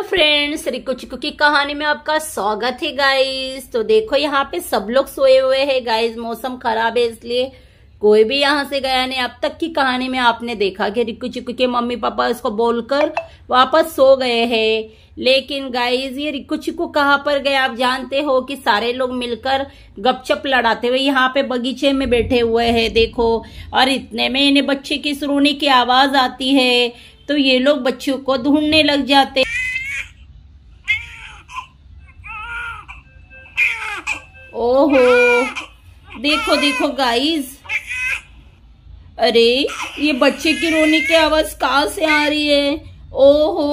तो फ्रेंड्स रिको चिकू की कहानी में आपका स्वागत है गाइस तो देखो यहाँ पे सब लोग सोए हुए हैं गाइस मौसम खराब है इसलिए कोई भी यहाँ से गया नहीं अब तक की कहानी में आपने देखा कि रिक्कू चिक्कू के मम्मी पापा इसको बोलकर वापस सो गए हैं लेकिन गाइज ये रिक्कू चिक्कू कहाँ पर गए आप जानते हो कि सारे लोग मिलकर गपचप लड़ाते हुए यहाँ पे बगीचे में बैठे हुए है देखो और इतने में इन्हें बच्चे की सुरूनी की आवाज आती है तो ये लोग बच्चों को ढूंढने लग जाते ओहो देखो देखो गाइस अरे ये बच्चे की रोने की आवाज कहाँ से आ रही है ओहो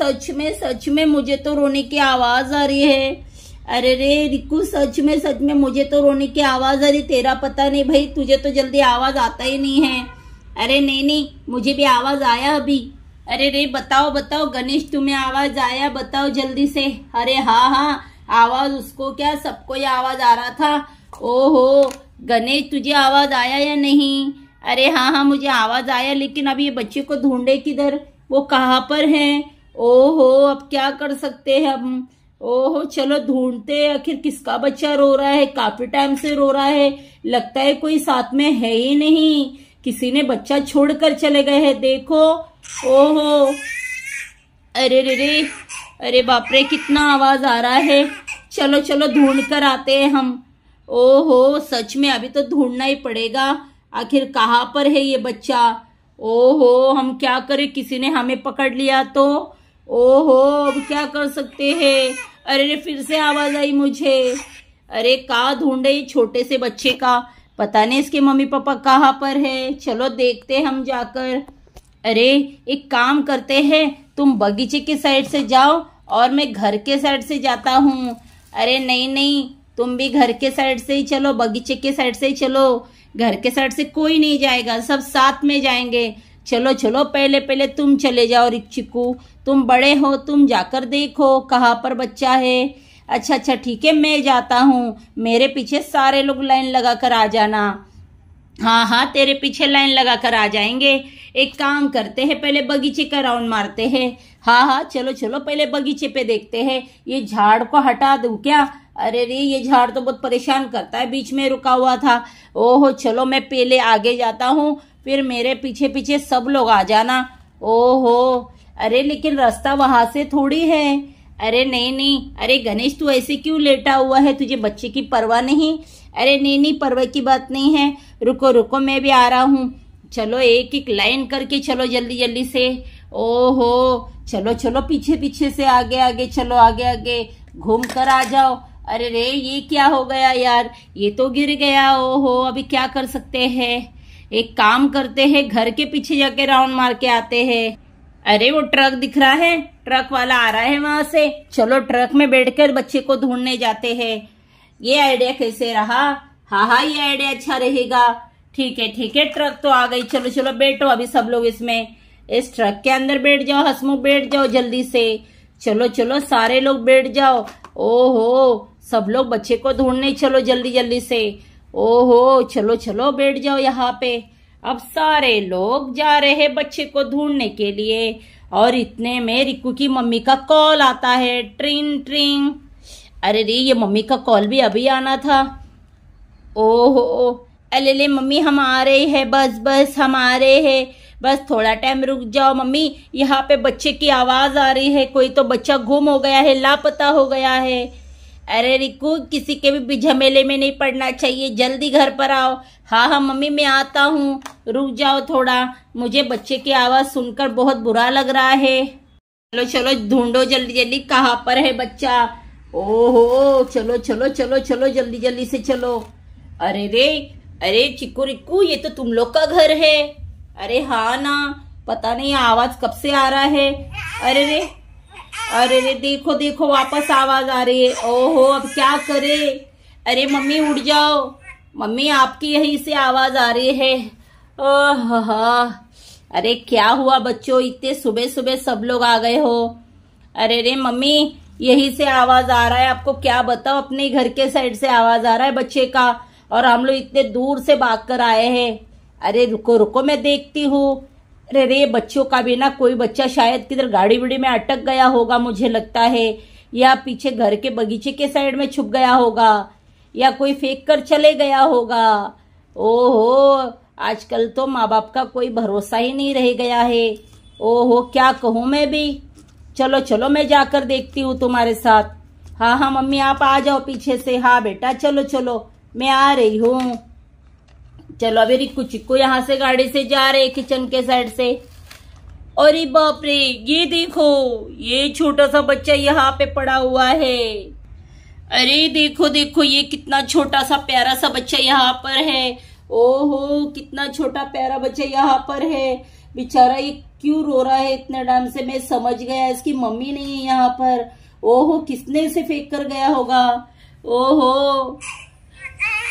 सच में सच में मुझे तो रोने की आवाज आ रही है अरे रे रिकू सच में सच में मुझे तो रोने की आवाज आ रही तेरा पता नहीं भाई तुझे तो जल्दी आवाज आता ही नहीं है अरे नहीं नहीं मुझे भी आवाज आया अभी अरे रे बताओ बताओ गणेश तुम्हें आवाज आया बताओ जल्दी से अरे हाँ हाँ आवाज उसको क्या सबको ये आवाज आ रहा था ओहो गणेश तुझे आवाज आया या नहीं अरे हाँ हाँ मुझे आवाज आया लेकिन अब ये बच्चे को ढूंढे किधर वो कहाँ पर है ओहो अब क्या कर सकते हैं हम ओहो चलो ढूंढते आखिर किसका बच्चा रो रहा है काफी टाइम से रो रहा है लगता है कोई साथ में है ही नहीं किसी ने बच्चा छोड़कर चले गए हैं देखो ओहो अरे रे रे अरे बाप रे कितना आवाज आ रहा है चलो चलो ढूंढ कर आते हैं हम ओहो सच में अभी तो ढूंढना ही पड़ेगा आखिर कहाँ पर है ये बच्चा ओहो हम क्या करें किसी ने हमें पकड़ लिया तो ओहो अब क्या कर सकते हैं अरे फिर से आवाज आई मुझे अरे कहा ढूंढे ये छोटे से बच्चे का पता नहीं इसके मम्मी पापा कहाँ पर है चलो देखते हम जाकर अरे एक काम करते हैं तुम बगीचे के साइड से जाओ और मैं घर के साइड से जाता हूँ अरे नहीं नहीं तुम भी घर के साइड से ही चलो बगीचे के साइड से ही चलो घर के साइड से कोई नहीं जाएगा सब साथ में जाएंगे चलो चलो पहले पहले तुम चले जाओ रिक्चिकू तुम बड़े हो तुम जाकर देखो कहाँ पर बच्चा है अच्छा अच्छा ठीक है मैं जाता हूँ मेरे पीछे सारे लोग लाइन लगा कर आ जाना हाँ हाँ तेरे पीछे लाइन लगा कर आ जाएंगे एक काम करते हैं पहले बगीचे का राउंड मारते हैं हाँ हाँ चलो चलो पहले बगीचे पे देखते हैं ये झाड़ को हटा दू क्या अरे रे ये झाड़ तो बहुत परेशान करता है बीच में रुका हुआ था ओहो चलो मैं पहले आगे जाता हूँ फिर मेरे पीछे पीछे सब लोग आ जाना ओहो अरे लेकिन रास्ता वहां से थोड़ी है अरे नहीं नहीं अरे गणेश तू ऐसे क्यों लेटा हुआ है तुझे बच्चे की परवाह नहीं अरे नहीं नहीं परवाह की बात नहीं है रुको रुको मैं भी आ रहा हूँ चलो एक एक लाइन करके चलो जल्दी जल्दी से ओहो चलो चलो पीछे पीछे से आगे आगे चलो आगे आगे घूम कर आ जाओ अरे रे ये क्या हो गया यार ये तो गिर गया ओहो अभी क्या कर सकते हैं एक काम करते हैं घर के पीछे जाके राउंड मार के आते हैं अरे वो ट्रक दिख रहा है ट्रक वाला आ रहा है वहां से चलो ट्रक में बैठकर बच्चे को ढूंढने जाते हैं ये आइडिया कैसे रहा हाँ हाँ ये आइडिया अच्छा रहेगा ठीक है ठीक है ट्रक तो आ गई चलो चलो बैठो अभी सब लोग इसमें इस ट्रक के अंदर बैठ जाओ हसमुख बैठ जाओ जल्दी से चलो चलो सारे लोग बैठ जाओ ओहो सब लोग बच्चे को ढूंढने चलो जल्दी जल्दी से ओहो चलो चलो बैठ जाओ यहाँ पे अब सारे लोग जा रहे हैं बच्चे को ढूंढने के लिए और इतने में रिक्कू की मम्मी का कॉल आता है ट्रिंग ट्रिंग अरे रे ये मम्मी का कॉल भी अभी आना था ओहो अले ले मम्मी हम आ रहे हैं बस बस हम आ रहे हैं बस थोड़ा टाइम रुक जाओ मम्मी यहाँ पे बच्चे की आवाज़ आ रही है कोई तो बच्चा गुम हो गया है लापता हो गया है अरे रिकू किसी के भी झमेले में नहीं पड़ना चाहिए जल्दी घर पर आओ हाँ हाँ मम्मी मैं आता हूँ रुक जाओ थोड़ा मुझे बच्चे की आवाज़ सुनकर बहुत बुरा लग रहा है चलो चलो ढूंढो जल्दी जल्दी कहाँ पर है बच्चा ओहो चलो चलो चलो चलो जल्दी जल्दी से चलो अरे रे अरे चिक्कू रिक्कू ये तो तुम लोग का घर है अरे हाँ ना पता नहीं आवाज कब से आ रहा है अरे रे अरे रे देखो देखो वापस आवाज आ रही है ओहो अब क्या करे अरे मम्मी उड़ जाओ मम्मी आपकी यही से आवाज आ रही है ओह अरे क्या हुआ बच्चों इतने सुबह सुबह सब लोग आ गए हो अरे रे मम्मी यही से आवाज आ रहा है आपको क्या बताओ अपने घर के साइड से आवाज आ रहा है बच्चे का और हम लोग इतने दूर से भाग कर आए हैं अरे रुको रुको मैं देखती हूँ अरे रे बच्चों का भी ना कोई बच्चा शायद किधर गाड़ी उड़ी में अटक गया होगा मुझे लगता है या पीछे घर के बगीचे के साइड में छुप गया होगा या कोई फेंक कर चले गया होगा ओहो आजकल तो माँ बाप का कोई भरोसा ही नहीं रह गया है ओहो क्या कहूँ मैं भी चलो चलो मैं जाकर देखती हूँ तुम्हारे साथ हाँ हाँ मम्मी आप आ जाओ पीछे से हाँ बेटा चलो चलो मैं आ रही हूँ चलो अभी रिक्कू चिक्कू यहाँ से गाड़ी से जा रहे किचन के साइड से अरे बाप रे ये देखो ये छोटा सा बच्चा यहाँ पे पड़ा हुआ है अरे देखो देखो ये कितना छोटा सा प्यारा सा बच्चा यहाँ पर है ओहो कितना छोटा प्यारा बच्चा यहाँ पर है बेचारा ये क्यों रो रहा है इतने टाइम से मैं समझ गया इसकी मम्मी नहीं है यहाँ पर ओहो किसने इसे फेंक कर गया होगा ओहो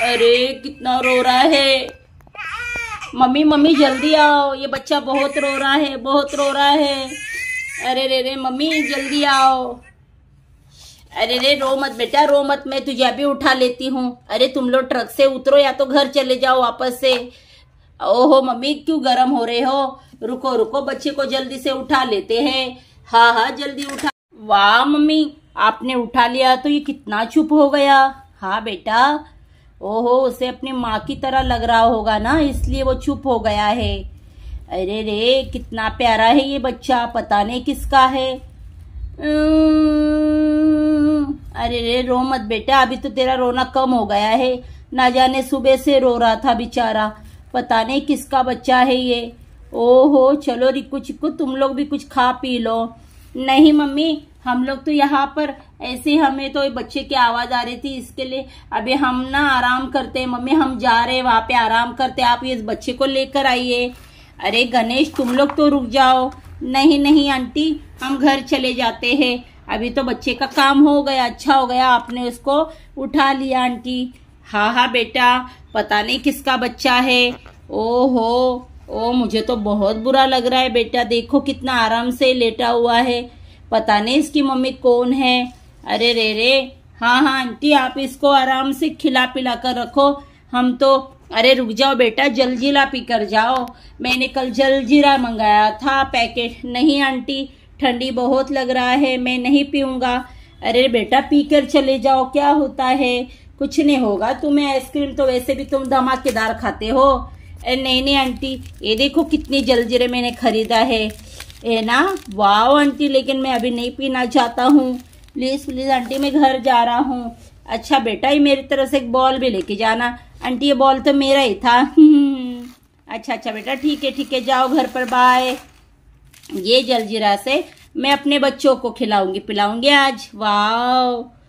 अरे कितना रो रहा है मम्मी मम्मी जल्दी आओ ये बच्चा बहुत रो रहा है बहुत रो रहा है अरे रे रे मम्मी जल्दी आओ अरे रे रो मत बेटा रो मत मैं तुझे अभी उठा लेती हूँ अरे तुम लोग ट्रक से उतरो या तो घर चले जाओ वापस से ओहो मम्मी क्यों गर्म हो रहे हो रुको रुको बच्चे को जल्दी से उठा लेते हैं हाँ हाँ जल्दी उठा वाह मम्मी आपने उठा लिया तो ये कितना चुप हो गया हाँ बेटा ओहो उसे अपनी माँ की तरह लग रहा होगा ना इसलिए वो चुप हो गया है अरे रे कितना प्यारा है ये बच्चा पता नहीं किसका है अरे रे रो मत बेटा अभी तो तेरा रोना कम हो गया है ना जाने सुबह से रो रहा था बेचारा पता नहीं किसका बच्चा है ये ओहो चलो रिकू चिक्कू तुम लोग भी कुछ खा पी लो नहीं मम्मी हम लोग तो यहाँ पर ऐसे हमें तो बच्चे की आवाज आ रही थी इसके लिए अभी हम ना आराम करते हैं मम्मी हम जा रहे वहां पे आराम करते आप इस बच्चे को लेकर आइए अरे गणेश तुम लोग तो रुक जाओ नहीं नहीं आंटी हम घर चले जाते हैं अभी तो बच्चे का काम हो गया अच्छा हो गया आपने उसको उठा लिया आंटी हाँ हाँ बेटा पता नहीं किसका बच्चा है ओ हो ओ मुझे तो बहुत बुरा लग रहा है बेटा देखो कितना आराम से लेटा हुआ है पता नहीं इसकी मम्मी कौन है अरे रे रे हाँ हाँ आंटी आप इसको आराम से खिला पिला कर रखो हम तो अरे रुक जाओ बेटा जलजीरा पी कर जाओ मैंने कल जलजीरा मंगाया था पैकेट नहीं आंटी ठंडी बहुत लग रहा है मैं नहीं पीऊंगा अरे बेटा पीकर चले जाओ क्या होता है कुछ नहीं होगा तुम्हें आइसक्रीम तो वैसे भी तुम धमाकेदार खाते हो अरे नहीं नहीं आंटी ये देखो कितनी जलजीरे मैंने खरीदा है है ना वाओ आंटी लेकिन मैं अभी नहीं पीना चाहता हूँ प्लीज़ प्लीज़ आंटी मैं घर जा रहा हूँ अच्छा बेटा ये मेरी तरफ से एक बॉल भी लेके जाना आंटी ये बॉल तो मेरा ही था अच्छा अच्छा बेटा ठीक है ठीक है जाओ घर पर बाय ये जलजीरा से मैं अपने बच्चों को खिलाऊंगी पिलाऊंगी आज वाह